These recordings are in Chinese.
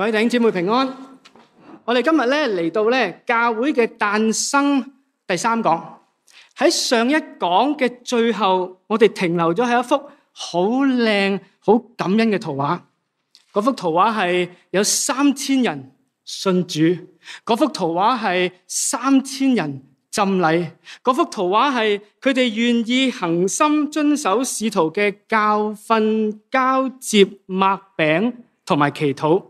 各位弟兄姊妹平安，我哋今日咧嚟到咧教会嘅诞生第三讲。喺上一讲嘅最后，我哋停留咗喺一幅好靓、好感恩嘅图画。嗰幅图画系有三千人信主，嗰幅图画系三千人浸礼，嗰幅图画系佢哋愿意恒心遵守使徒嘅教训、交接、抹饼同埋祈祷。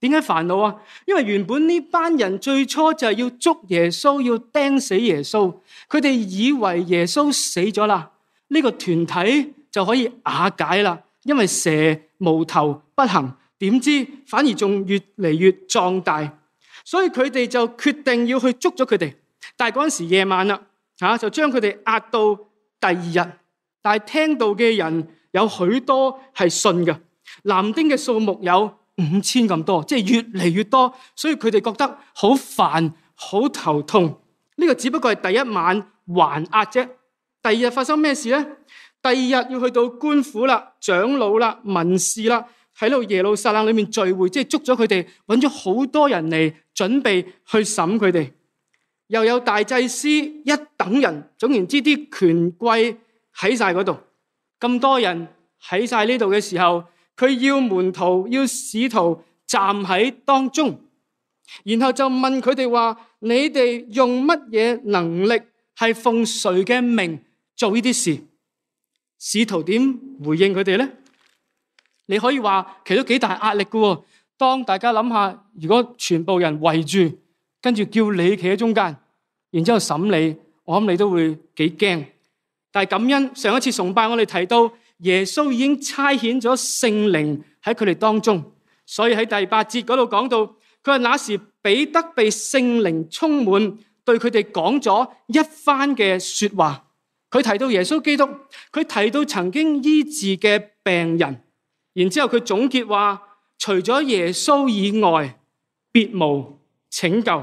点解烦恼啊？因为原本呢班人最初就系要捉耶稣，要钉死耶稣。佢哋以为耶稣死咗啦，呢个团体就可以瓦解啦。因为蛇无头不行，点知反而仲越嚟越壮大。所以佢哋就决定要去捉咗佢哋。但系嗰阵时夜晚啦，吓就将佢哋压到第二日。但系听到嘅人有许多系信嘅，南丁嘅数目有。五千咁多，即系越嚟越多，所以佢哋觉得好烦、好头痛。呢个只不过系第一晚还押啫。第二日发生咩事呢？第二日要去到官府啦、长老啦、民事啦，喺度耶路撒冷里面聚会，即系捉咗佢哋，揾咗好多人嚟准备去审佢哋。又有大祭司一等人，总言之，啲权贵喺晒嗰度。咁多人喺晒呢度嘅时候。佢要门徒要使徒站喺当中，然后就问佢哋话：你哋用乜嘢能力系奉谁嘅命做呢啲事？使徒点回应佢哋咧？你可以话，其实几大压力噶。当大家谂下，如果全部人围住，跟住叫你企喺中间，然之后审你，我谂你都会几惊。但系感恩上一次崇拜，我哋提到。耶稣已经差遣咗圣灵喺佢哋当中，所以喺第八节嗰度讲到，佢话那时彼得被圣灵充满，对佢哋讲咗一番嘅说话。佢提到耶稣基督，佢提到曾经医治嘅病人，然之后佢总结话，除咗耶稣以外，别无拯救，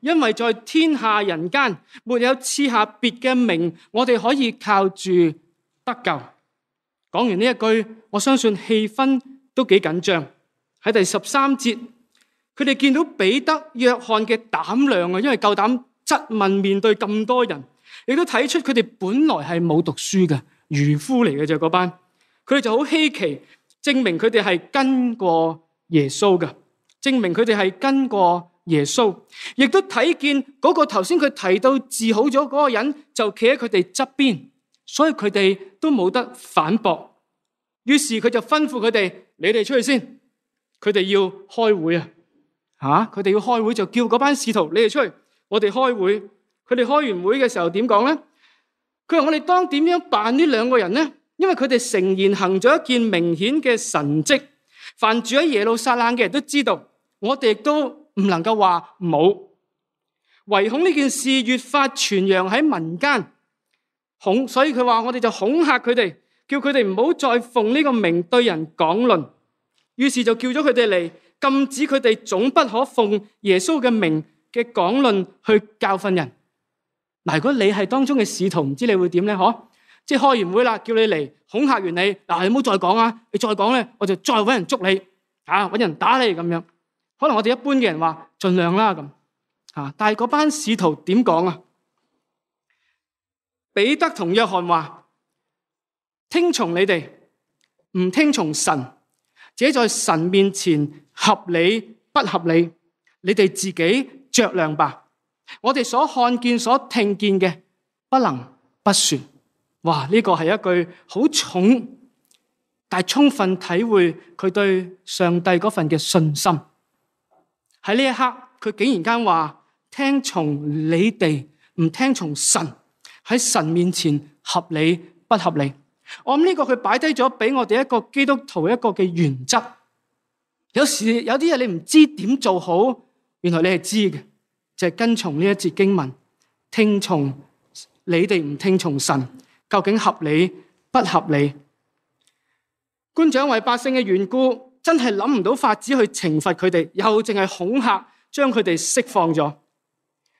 因为在天下人间没有赐下别嘅名，我哋可以靠住得救。讲完呢一句，我相信气氛都几紧张。喺第十三节，佢哋见到彼得、约翰嘅胆量啊，因为够胆质问，面对咁多人，亦都睇出佢哋本来系冇读书嘅渔夫嚟嘅。啫。嗰班，佢哋就好稀奇，证明佢哋系跟过耶稣嘅，证明佢哋系跟过耶稣，亦都睇见嗰个头先佢提到治好咗嗰个人，就企喺佢哋侧边。所以佢哋都冇得反驳，于是佢就吩咐佢哋：你哋出去先。佢哋要开会啊！吓，佢哋要开会就叫嗰班使徒，你哋出去，我哋开会。佢哋开完会嘅时候点讲咧？佢话我哋当点样办呢两个人咧？因为佢哋诚然行咗一件明显嘅神迹，凡住喺耶路撒冷嘅人都知道，我哋亦都唔能够话冇，唯恐呢件事越发传扬喺民间。恐，所以佢话我哋就恐吓佢哋，叫佢哋唔好再奉呢个名对人讲论。于是就叫咗佢哋嚟禁止佢哋总不可奉耶稣嘅名嘅讲论去教训人。嗱，如果你系当中嘅使徒，唔知你会点咧？嗬，即系开完会啦，叫你嚟恐吓完你，嗱，你唔好再讲啊！你再讲咧，我就再搵人捉你啊，搵人打你咁样。可能我哋一般嘅人话尽量啦咁啊，但系嗰班使徒点讲啊？彼得同约翰话：听从你哋，唔听从神，这在神面前合理不合理？你哋自己着量吧。我哋所看见、所听见嘅，不能不算。哇！呢个系一句好重，但充分体会佢对上帝嗰份嘅信心。喺呢一刻，佢竟然间话：听从你哋，唔听从神。喺神面前合理不合理？我谂呢个佢摆低咗俾我哋一个基督徒一个嘅原则。有时有啲嘢你唔知点做好，原来你系知嘅，就系跟从呢一节经文，听从你哋唔听从神，究竟合理不合理？官长为百姓嘅缘故，真系谂唔到法子去惩罚佢哋，又净系恐吓，将佢哋释放咗。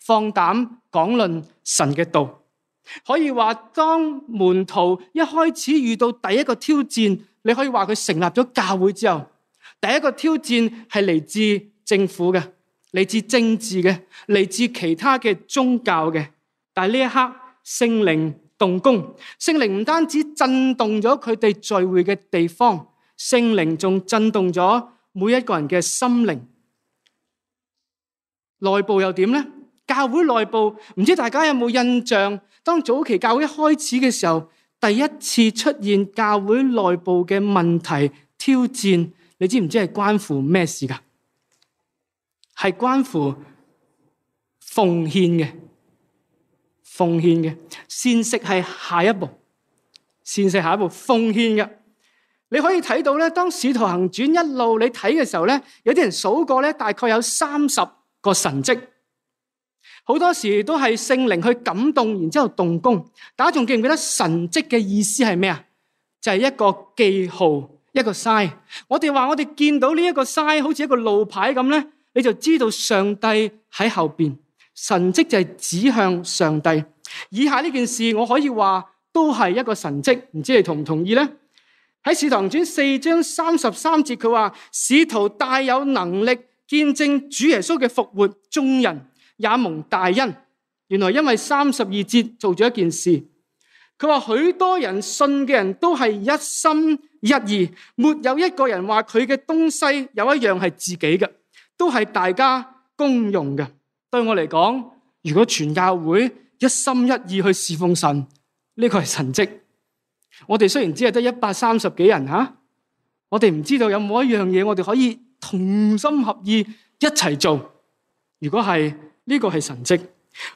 放胆讲论神嘅道，可以话当门徒一开始遇到第一个挑战，你可以话佢成立咗教会之后，第一个挑战系嚟自政府嘅，嚟自政治嘅，嚟自其他嘅宗教嘅。但系呢一刻圣灵动工，圣灵唔单止震动咗佢哋聚会嘅地方，圣灵仲震动咗每一个人嘅心灵，内部又点呢？教会内部唔知大家有冇印象？当早期教会一开始嘅时候，第一次出现教会内部嘅问题挑战，你知唔知系关乎咩事噶？系关乎奉献嘅，奉献嘅膳食系下一步，膳食下一步奉献嘅。你可以睇到咧，当使徒行传一路你睇嘅时候咧，有啲人数过咧，大概有三十个神迹。好多时都系圣灵去感动，然之后动工。大家仲记唔记得神迹嘅意思系咩啊？就系一个记号，一个 sign。我哋话我哋见到呢一个 sign，好似一个路牌咁咧，你就知道上帝喺后边。神迹就系指向上帝。以下呢件事，我可以话都系一个神迹，唔知你同唔同意咧？喺《使徒行传》四章三十三节，佢话使徒带有能力见证主耶稣嘅复活，众人。也蒙大恩，原来因为三十二节做咗一件事。佢话许多人信嘅人都系一心一意，没有一个人话佢嘅东西有一样系自己嘅，都系大家公用嘅。对我嚟讲，如果全教会一心一意去侍奉神，呢个系神迹。我哋虽然只系得一百三十几人吓，我哋唔知道有冇一样嘢我哋可以同心合意一齐做。如果系，呢個係神迹。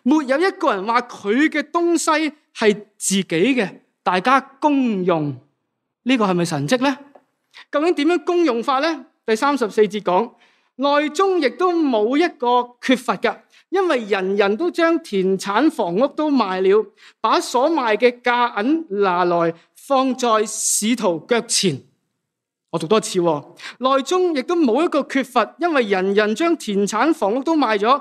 沒有一個人話佢嘅東西係自己嘅，大家公用。呢個係咪神迹呢？究竟點樣公用法呢？第三十四節講內中亦都冇一個缺乏㗎，因為人人都將田產房屋都賣了，把所賣嘅價銀拿來放在使徒腳前。我讀多次喎，內中亦都冇一個缺乏，因為人人將田產房屋都賣咗。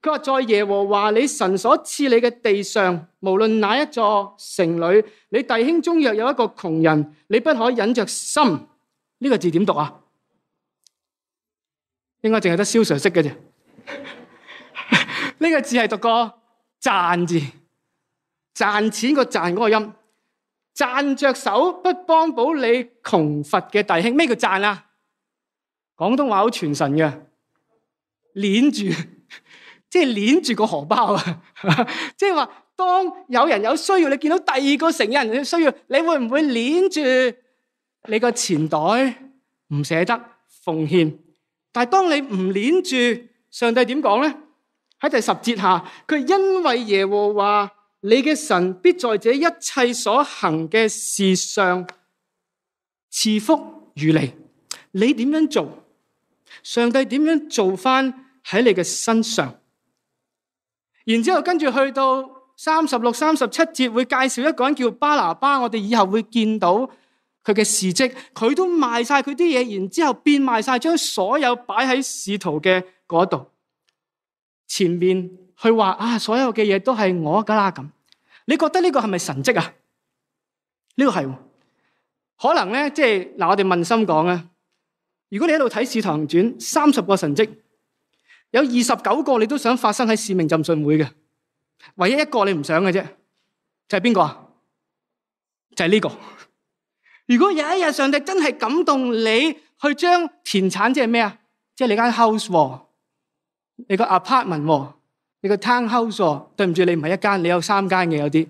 佢话在耶和华你神所赐你嘅地上，无论那一座城里，你弟兄中若有一个穷人，你不可忍着心。呢个字点读啊？应该净系得萧 Sir 识嘅啫。呢个字系读个赚字，赚钱个赚嗰个音。赚着手不帮补你穷乏嘅弟兄，咩叫赚啊？广东话好传神嘅，捻住。即系捻住个荷包啊！即系话，当有人有需要，你见到第二个成人有需要，你会唔会捻住你个钱袋唔舍得奉献？但系当你唔捻住，上帝点讲咧？喺第十节下，佢因为耶和华你嘅神必在这一切所行嘅事上赐福与你。你点样做，上帝点样做翻喺你嘅身上。然之後跟住去到三十六、三十七節會介紹一個人叫巴拿巴，我哋以後會見到佢嘅事迹，佢都賣晒佢啲嘢，然之後變賣晒，將所有擺喺使徒嘅嗰度前面去話啊，所有嘅嘢都係我噶啦咁。你覺得呢個係咪神迹啊？呢個係可能咧，即係嗱，我哋問心講啊。如果你喺度睇《使徒行傳》三十個神迹，有二十九个你都想发生喺使命浸信会嘅，唯一一个你唔想嘅啫，就系边个啊？就系呢个。如果有一日上帝真系感动你去将田产，即系咩啊？即系你间 house，你个 apartment，你个 townhouse。对唔住，你唔系一间，你有三间嘅有啲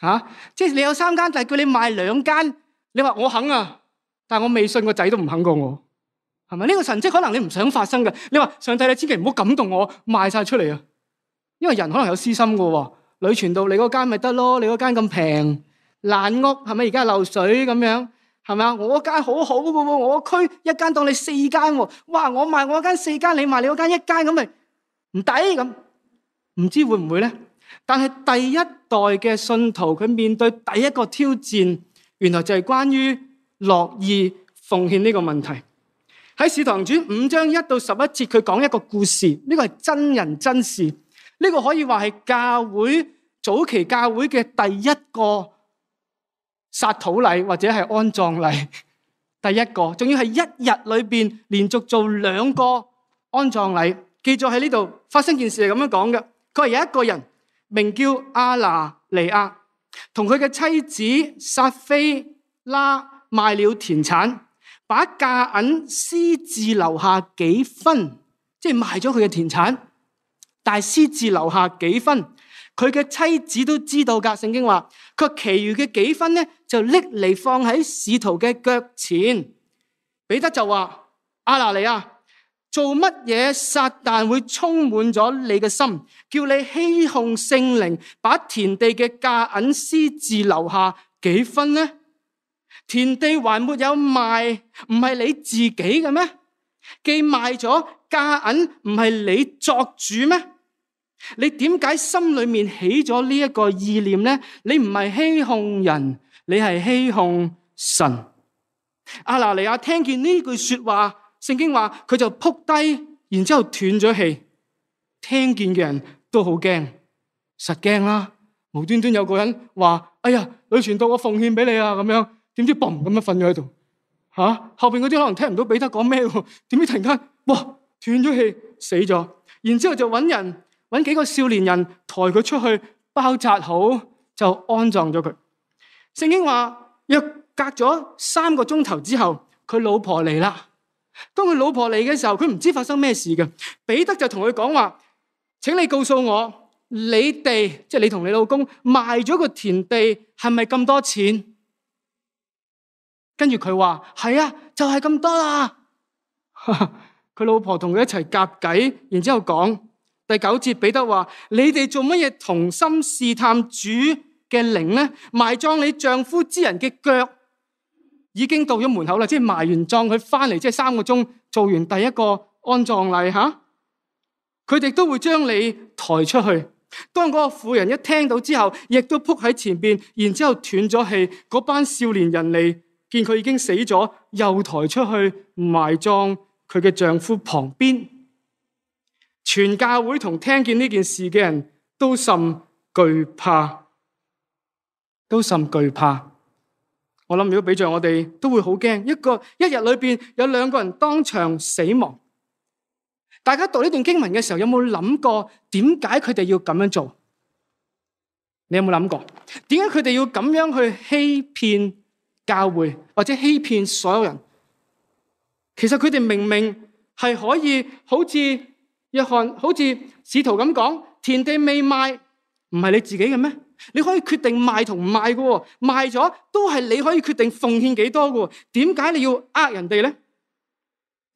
吓。即系你有三间，但系叫你卖两间，你话我肯啊？但我未信个仔都唔肯过我。系咪呢个神迹？可能你唔想发生嘅。你话上帝，你千祈唔好感动我卖晒出嚟啊！因为人可能有私心噶。女传道，你嗰间咪得咯？你嗰间咁平烂屋，系咪而家漏水咁样？系咪啊？我间好好噶喎，我区一间当你四间，哇！我卖我间四间，你卖你嗰间一间，咁咪唔抵咁？唔知会唔会咧？但系第一代嘅信徒，佢面对第一个挑战，原来就系关于乐意奉献呢个问题。喺《使堂传》五章一到十一节，佢讲一个故事，呢个系真人真事，呢个可以话系教会早期教会嘅第一个杀土礼或者系安葬礼，第一个，仲要系一日里边连续做两个安葬礼。记载喺呢度发生件事系咁样讲嘅，佢系有一个人名叫阿拿尼亚，同佢嘅妻子撒菲拉卖了田产。把价银私自留下几分，即系卖咗佢嘅田产，但系私自留下几分，佢嘅妻子都知道噶。圣经话佢其余嘅几分咧，就搦嚟放喺使徒嘅脚前。彼得就话：阿拿利亚，做乜嘢？撒旦会充满咗你嘅心，叫你欺哄圣灵，把田地嘅价银私自留下几分咧？田地还没有卖，唔系你自己嘅咩？既卖咗价银，唔系你作主咩？你点解心里面起咗呢一个意念咧？你唔系欺哄人，你系欺哄神。阿拿尼亚听见呢句说话，圣经话佢就扑低，然之后断咗气。听见嘅人都好惊，实惊啦！无端端有个人话：，哎呀，女传道，我奉献俾你啊，咁样。点知嘣咁样瞓咗喺度吓？后边嗰啲可能听唔到彼得讲咩？点知突然间哇断咗气死咗，然之后就揾人揾几个少年人抬佢出去包扎好，就安葬咗佢。圣经话，若隔咗三个钟头之后，佢老婆嚟啦。当佢老婆嚟嘅时候，佢唔知发生咩事嘅。彼得就同佢讲话，请你告诉我，你哋即系你同你老公卖咗个田地系咪咁多钱？跟住佢话系啊，就系咁多啦。佢老婆同佢一齐夹计，然之后讲第九节，彼得话：你哋做乜嘢同心试探主嘅灵呢？埋葬你丈夫之人嘅脚已经到咗门口啦，即系埋完葬佢翻嚟，即系三个钟做完第一个安葬礼吓。佢哋都会将你抬出去。当嗰个妇人一听到之后，亦都扑喺前边，然之后断咗气。嗰班少年人嚟。见佢已经死咗，又抬出去埋葬佢嘅丈夫旁边，全教会同听见呢件事嘅人都甚惧怕，都甚惧怕。我谂如果比着我哋，都会好惊。一个一日里边有两个人当场死亡，大家读呢段经文嘅时候，有冇谂过点解佢哋要咁样做？你有冇谂过点解佢哋要咁样去欺骗？教会或者欺骗所有人，其实佢哋明明系可以好似约翰，好似试徒咁讲田地未卖唔系你自己嘅咩？你可以决定卖同唔卖嘅，卖咗都系你可以决定奉献几多嘅。点解你要呃人哋咧？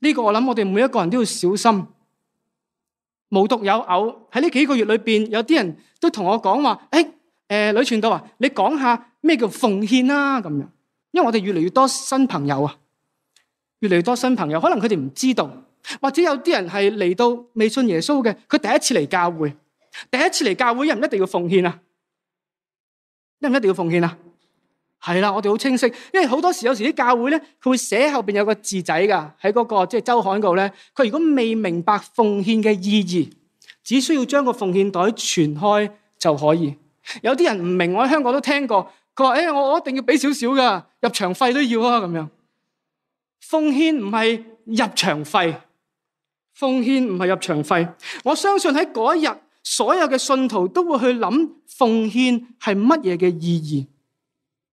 呢个我谂我哋每一个人都要小心，无独有偶，喺呢几个月里边，有啲人都同我讲话：，诶诶，女传道啊，你讲下咩叫奉献啊？咁样。因为我哋越嚟越多新朋友啊，越嚟越多新朋友，可能佢哋唔知道，或者有啲人系嚟到未信耶稣嘅，佢第一次嚟教会，第一次嚟教会，一唔一定要奉献啊？一唔一定要奉献啊？系啦，我哋好清晰，因为好多时有时啲教会咧，佢会写后边有个字仔噶喺嗰个即系周刊度咧，佢如果未明白奉献嘅意义，只需要将个奉献袋传开就可以。有啲人唔明，我喺香港都听过。佢话诶，我我一定要俾少少噶，入场费都要啊，咁样奉献唔系入场费，奉献唔系入场费。我相信喺嗰一日，所有嘅信徒都会去谂奉献系乜嘢嘅意义。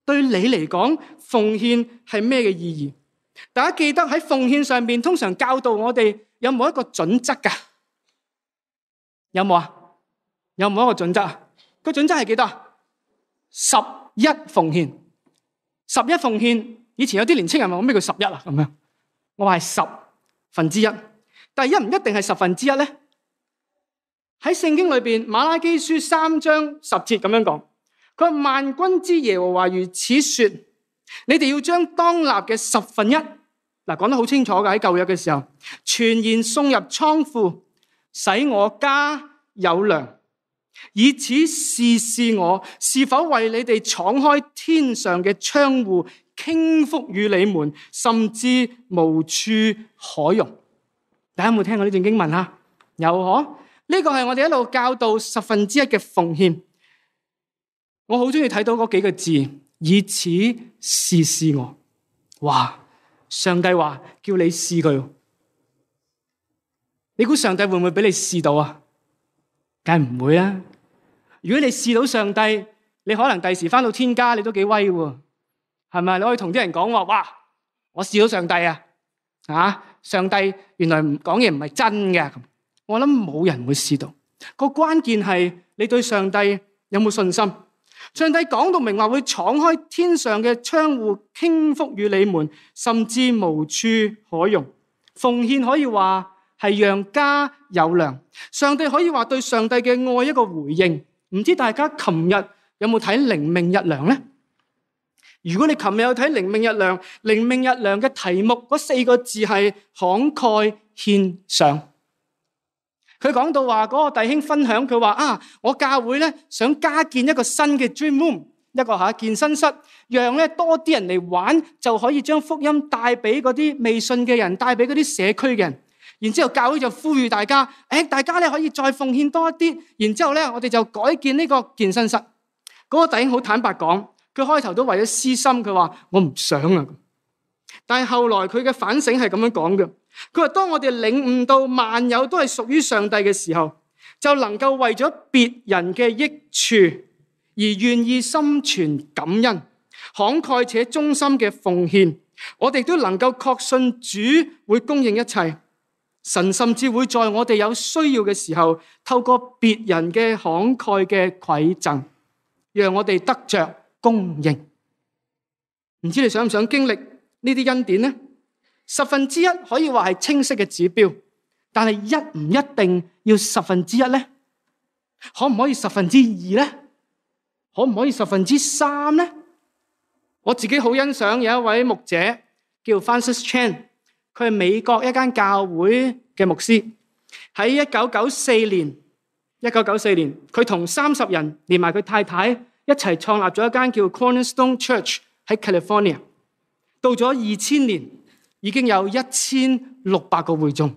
对你嚟讲，奉献系咩嘅意义？大家记得喺奉献上边，通常教导我哋有冇一个准则噶？有冇啊？有冇一个准则啊？个准则系几多啊？十。一奉献，十一奉献。以前有啲年青人我咩叫十一啊？咁样，我话系十分之一。但系一唔一定系十分之一咧。喺圣经里边，马拉基书三章十节咁样讲，佢话万军之耶和华如此说：你哋要将当立嘅十分一，嗱讲得好清楚嘅喺旧约嘅时候，全然送入仓库，使我家有粮。以此试试我是否为你哋敞开天上嘅窗户，倾覆与你们，甚至无处可容。大家有冇听过呢段经文啊？有嗬？呢个系我哋一路教导十分之一嘅奉献。我好中意睇到嗰几个字，以此试试我。哇！上帝话叫你试佢，你估上帝会唔会俾你试到啊？梗唔会啦！如果你试到上帝，你可能第时翻到天家，你都几威喎？系咪？你可以同啲人讲话：，哇！我试到上帝啊！啊！上帝原来讲嘢唔系真嘅。我谂冇人会试到。个关键系你对上帝有冇信心？上帝讲到明话会敞开天上嘅窗户，倾覆与你们，甚至无处可容奉献，可以话。系让家有粮，上帝可以话对上帝嘅爱一个回应。唔知大家琴日有冇睇灵命日粮咧？如果你琴日有睇灵命日粮，灵命日粮嘅题目嗰四个字系慷慨献上。佢讲到话嗰个弟兄分享，佢话啊，我教会咧想加建一个新嘅 dream room，一个吓健身室，让咧多啲人嚟玩，就可以将福音带俾嗰啲未信嘅人，带俾嗰啲社区嘅人。然之後，教会就呼籲大家，誒，大家咧可以再奉獻多一啲。然之後咧，我哋就改建呢個健身室。嗰個弟兄好坦白講，佢開頭都為咗私心，佢話我唔想啊。但系後來佢嘅反省係咁樣講嘅，佢話當我哋領悟到萬有都係屬於上帝嘅時候，就能夠為咗別人嘅益處而願意心存感恩、慷慨且忠心嘅奉獻，我哋都能夠確信主會供應一切。神甚至会在我哋有需要嘅时候，透过别人嘅慷慨嘅馈赠，让我哋得着供应。唔知你想唔想经历呢啲恩典呢？十分之一可以话系清晰嘅指标，但系一唔一定要十分之一呢？可唔可以十分之二呢？可唔可以十分之三呢？我自己好欣赏有一位牧者叫 Francis Chan。佢系美国一间教会嘅牧师，喺一九九四年，一九九四年佢同三十人连埋佢太太一齐创立咗一间叫 Cornerstone Church 喺 California。到咗二千年已经有一千六百个会众。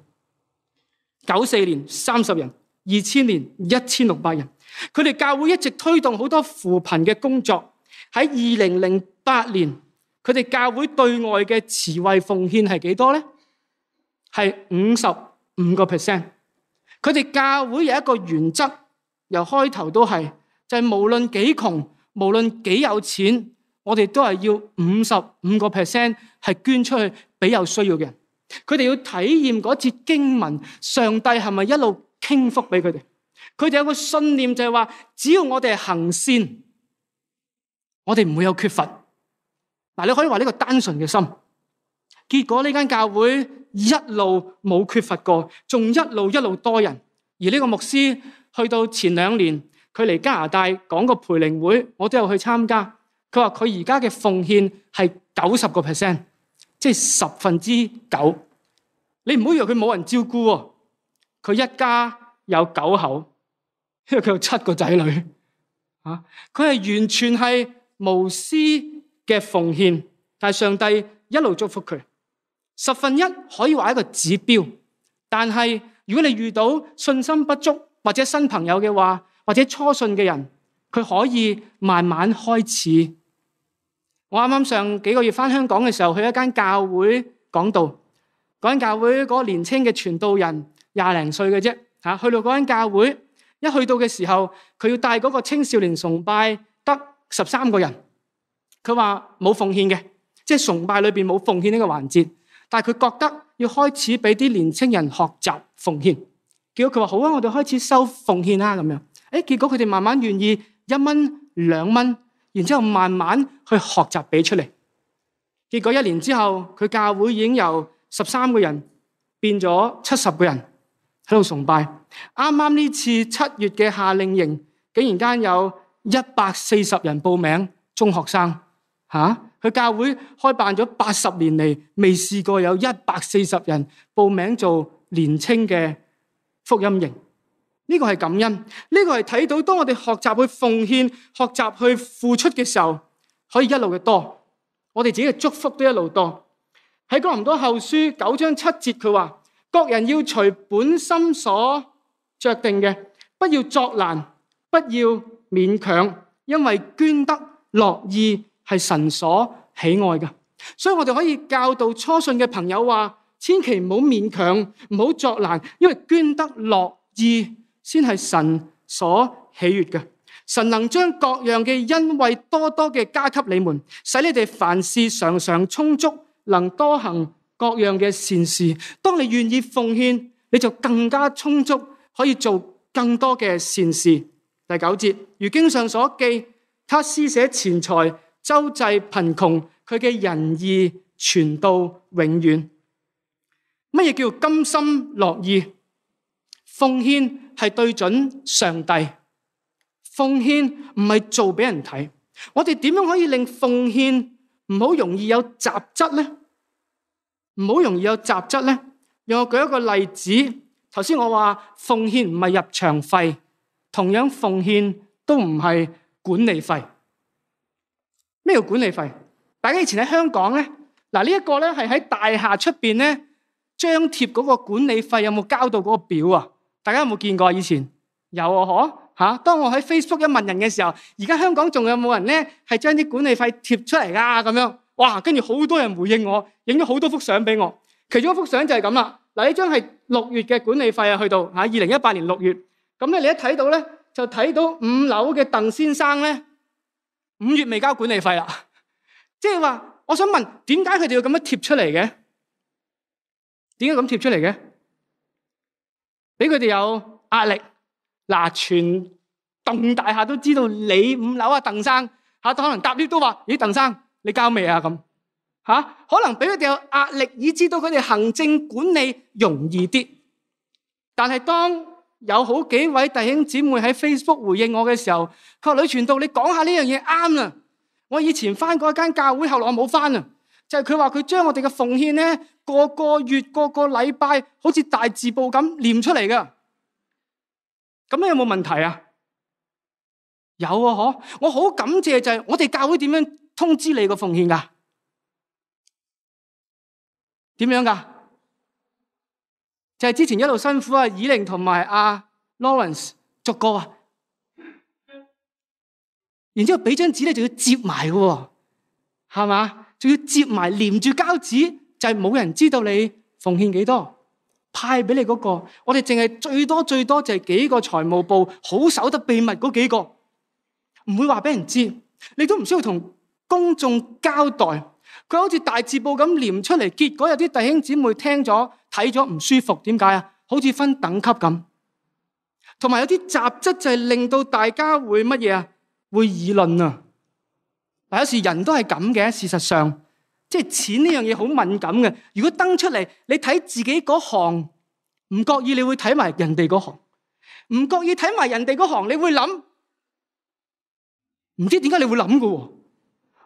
九四年三十人，二千年一千六百人。佢哋教会一直推动好多扶贫嘅工作。喺二零零八年。佢哋教会对外嘅慈惠奉献系几多咧？系五十五个 percent。佢哋教会有一个原则，由开头都系就系无论几穷，无论几有钱，我哋都系要五十五个 percent 系捐出去俾有需要嘅人。佢哋要体验嗰次经文，上帝系咪一路倾覆俾佢哋？佢哋有个信念就系话，只要我哋系行善，我哋唔会有缺乏。嗱，你可以话呢个单纯嘅心，结果呢间教会一路冇缺乏过，仲一路一路多人。而呢个牧师去到前两年，佢嚟加拿大讲个培灵会，我都有去参加。佢话佢而家嘅奉献系九十个 percent，即系十分之九。你唔好以为佢冇人照顾喎，佢一家有九口，因为佢有七个仔女。吓，佢系完全系无私。嘅奉献，但系上帝一路祝福佢。十分一可以话一个指标，但系如果你遇到信心不足或者新朋友嘅话，或者初信嘅人，佢可以慢慢开始。我啱啱上几个月翻香港嘅时候，去一间教会讲道，嗰间教会嗰个年青嘅传道人廿零岁嘅啫，吓去到嗰间教会一去到嘅时候，佢要带嗰个青少年崇拜得十三个人。佢話冇奉獻嘅，即系崇拜裏边冇奉獻呢個環節。但系佢覺得要開始俾啲年青人學習奉獻。結果佢話好啊，我哋開始收奉獻啦咁樣。诶，結果佢哋慢慢願意一蚊兩蚊，然之後慢慢去學習俾出嚟。結果一年之後，佢教會已經由十三個人變咗七十個人喺度崇拜。啱啱呢次七月嘅夏令營，竟然間有一百四十人報名中學生。嚇！佢教會開辦咗八十年嚟，未試過有一百四十人報名做年青嘅福音營。呢個係感恩，呢個係睇到當我哋學習去奉獻、學習去付出嘅時候，可以一路嘅多。我哋自己嘅祝福都一路多。喺哥林多後書九章七節，佢話：，各人要隨本心所着定嘅，不要作難，不要勉強，因為捐得樂意。系神所喜爱嘅，所以我哋可以教导初信嘅朋友话：，千祈唔好勉强，唔好作难，因为捐得乐意先系神所喜悦嘅。神能将各样嘅恩惠多多嘅加给你们，使你哋凡事常常充足，能多行各样嘅善事。当你愿意奉献，你就更加充足，可以做更多嘅善事。第九节，如经上所记，他施舍钱财。周济贫穷，佢嘅仁义传到永远。乜嘢叫甘心乐意？奉献系对准上帝，奉献唔系做俾人睇。我哋点样可以令奉献唔好容易有杂质呢？唔好容易有杂质呢？让我举一个例子。头先我话奉献唔系入场费，同样奉献都唔系管理费。咩叫管理费？大家以前喺香港咧，嗱呢一个咧系喺大厦出边咧张贴嗰个管理费有冇交到嗰个表啊？大家有冇见过以前有啊？嗬吓，当我喺 Facebook 一问人嘅时候，而家香港仲有冇人咧系将啲管理费贴出嚟噶？咁样哇，跟住好多人回应我，影咗好多幅相俾我。其中一幅相就系咁啦。嗱，呢张系六月嘅管理费啊，去到吓二零一八年六月。咁咧，你一睇到咧，就睇到五楼嘅邓先生咧。五月未交管理费啦，即系话，我想问点解佢哋要咁样贴出嚟嘅？点解咁贴出嚟嘅？俾佢哋有压力，嗱，全栋大厦都知道你五楼啊，邓生，吓可能搭 lift 都话，咦，邓生你交未啊？咁吓，可能俾佢哋有压力，以知道佢哋行政管理容易啲，但系当。有好几位弟兄姊妹喺 Facebook 回应我嘅时候，佢话吕传道你讲下呢样嘢啱啦。我以前翻一间教会后来我冇翻啦，就系佢话佢将我哋嘅奉献咧，个个月个个礼拜好似大字报咁念出嚟噶。咁样有冇问题啊？有啊，嗬！我好感谢就系我哋教会点样通知你个奉献噶？点样噶？就系之前一路辛苦啊，以玲同埋阿 Lawrence 逐歌啊，然之后俾张纸咧就要接埋嘅，系嘛？仲要接埋连住胶纸，就系冇人知道你奉献几多派俾你嗰个。我哋净系最多最多就系几个财务部好守得秘密嗰几个，唔会话俾人知。你都唔需要同公众交代。佢好似大字报咁念出嚟，结果有啲弟兄姊妹听咗睇咗唔舒服，点解啊？好似分等级咁，同埋有啲杂质就系令到大家会乜嘢啊？会议论啊！嗱，有时人都系咁嘅。事实上，即系钱呢样嘢好敏感嘅。如果登出嚟，你睇自己嗰行唔觉意，你会睇埋人哋嗰行；唔觉意睇埋人哋嗰行，你会谂，唔知点解你会谂嘅。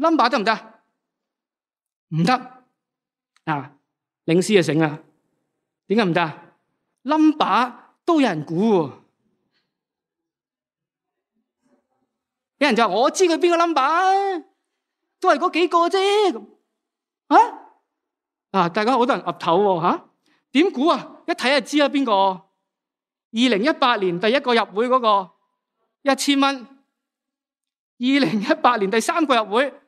number 得唔得？唔得啊！領司啊醒啊！點解唔得？number 都有人估，有人就話我知佢邊个 number 都係嗰几个啫啊！啊！大家好多人岌头喎嚇，點估啊？一睇就知啦，邊个？二零一八年第一个入会嗰个一千蚊，二零一八年第三个入會。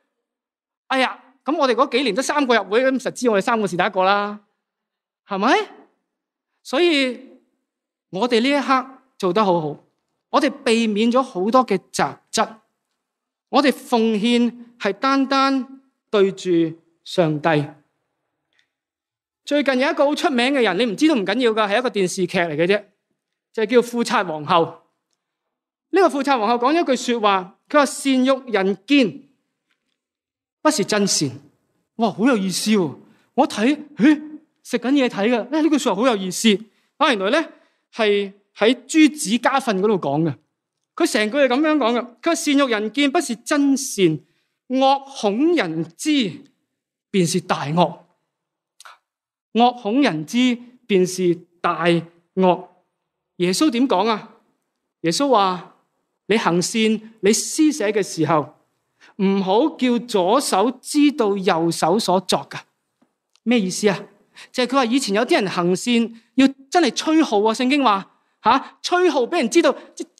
哎呀，咁我哋嗰几年都三个入会咁，实知我哋三个是第一个啦，系咪？所以我哋呢一刻做得好好，我哋避免咗好多嘅杂质，我哋奉献系单单对住上帝。最近有一个好出名嘅人，你唔知都唔紧要噶，系一个电视剧嚟嘅啫，就系叫富察皇后。呢个富察皇后讲咗一句说话，佢话善欲人见。不是真善，哇，好有意思喎！我睇，诶，食紧嘢睇嘅，呢句说话好有意思。啊，原来咧系喺《朱子家训》嗰度讲嘅。佢成句系咁样讲嘅，佢善欲人见，不是真善；恶恐人知，便是大恶。恶恐人知，便是大恶。耶稣点讲啊？耶稣话：你行善，你施舍嘅时候。唔好叫左手知道右手所作噶。咩意思啊？就系佢话以前有啲人行善要真系吹号啊！圣经话吓吹号俾人知道，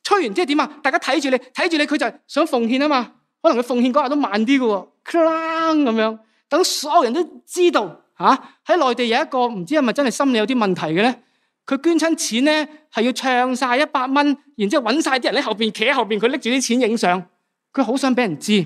吹完即系点啊？大家睇住你，睇住你，佢就系想奉献啊嘛。可能佢奉献嗰日都慢啲嘅，咁样等所有人都知道吓喺内地有一个唔知系咪真系心理有啲问题嘅咧，佢捐亲钱咧系要唱晒一百蚊，然之后搵晒啲人喺后边企喺后边，佢拎住啲钱影相，佢好想俾人知。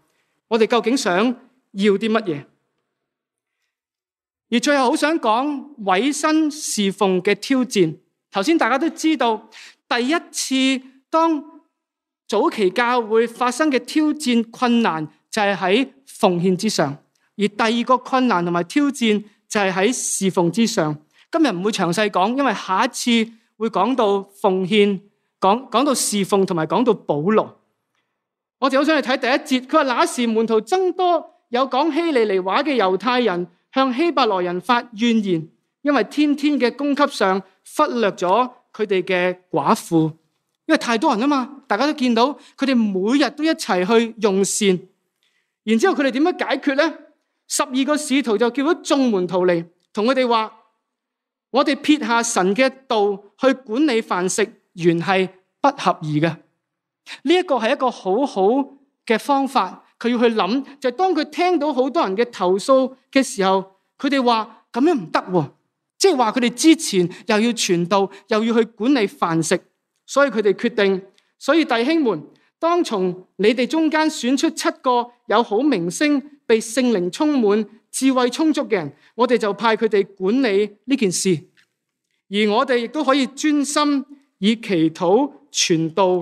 我哋究竟想要啲乜嘢？而最后好想讲委身侍奉嘅挑战。头先大家都知道，第一次当早期教会发生嘅挑战困难就系喺奉献之上；而第二个困难同埋挑战就系喺侍奉之上。今日唔会详细讲，因为下一次会讲到奉献，讲讲到侍奉同埋讲到保罗。我哋好想去睇第一节，佢话那时门徒增多，有讲希利尼话嘅犹太人向希伯来人发怨言，因为天天嘅供给上忽略咗佢哋嘅寡妇，因为太多人啊嘛，大家都见到佢哋每日都一齐去用膳，然之后佢哋点样解决咧？十二个使徒就叫咗众门徒嚟，同佢哋话：我哋撇下神嘅道去管理饭食，原系不合宜嘅。呢一个系一个好好嘅方法，佢要去谂就系当佢听到好多人嘅投诉嘅时候，佢哋话咁样唔得，即系话佢哋之前又要传道，又要去管理饭食，所以佢哋决定。所以弟兄们，当从你哋中间选出七个有好名声、被圣灵充满、智慧充足嘅人，我哋就派佢哋管理呢件事，而我哋亦都可以专心以祈祷传道。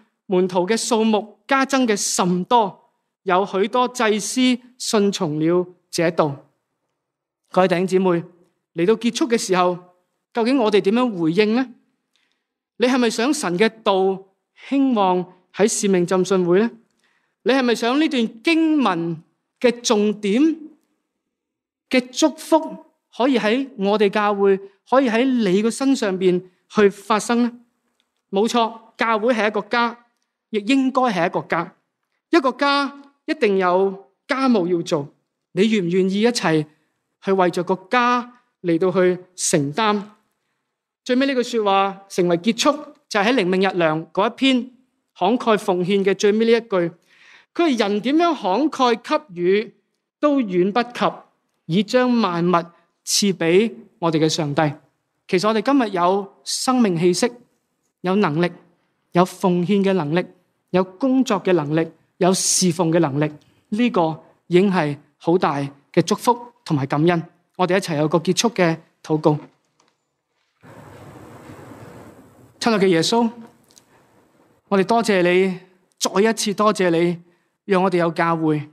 门徒嘅数目加增嘅甚多，有许多祭司信从了这道。各位弟兄姊妹，嚟到结束嘅时候，究竟我哋点样回应呢？你系咪想神嘅道兴旺喺使命浸信会呢？你系咪想呢段经文嘅重点嘅祝福可以喺我哋教会，可以喺你嘅身上边去发生呢？冇错，教会系一个家。亦应该系一个家，一个家一定有家务要做。你愿唔愿意一齐去为着个家嚟到去承担？最尾呢句说话成为结束，就喺灵命日粮嗰一篇慷慨奉献嘅最尾呢一句。佢人点样慷慨给予，都远不及以将万物赐俾我哋嘅上帝。其实我哋今日有生命气息，有能力，有奉献嘅能力。有工作嘅能力，有侍奉嘅能力，呢个已经系好大嘅祝福同埋感恩。我哋一齐有个结束嘅祷告。亲爱嘅耶稣，我哋多谢你，再一次多谢你，让我哋有教会，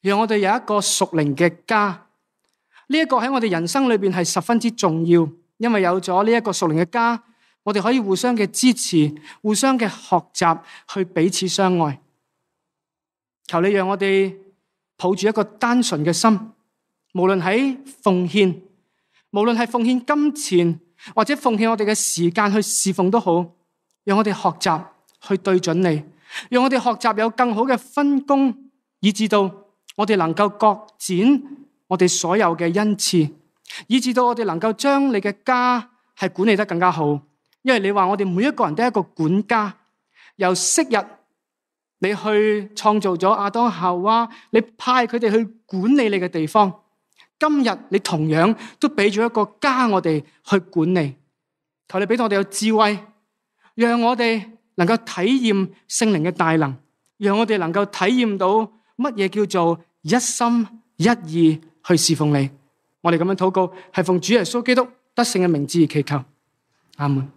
让我哋有一个属灵嘅家。呢一个喺我哋人生里边系十分之重要，因为有咗呢一个属灵嘅家。我哋可以互相嘅支持，互相嘅学习，去彼此相爱。求你让我哋抱住一个单纯嘅心，无论喺奉献，无论系奉献金钱或者奉献我哋嘅时间去侍奉都好，让我哋学习去对准你，让我哋学习有更好嘅分工，以致到我哋能够各展我哋所有嘅恩赐，以致到我哋能够将你嘅家系管理得更加好。因为你话我哋每一个人都系一个管家，由昔日你去创造咗亚当夏娃，你派佢哋去管理你嘅地方。今日你同样都俾咗一个家我哋去管理，求你俾我哋有智慧，让我哋能够体验圣灵嘅大能，让我哋能够体验到乜嘢叫做一心一意去侍奉你。我哋咁样祷告，系奉主耶稣基督得胜嘅名字而祈求，阿门。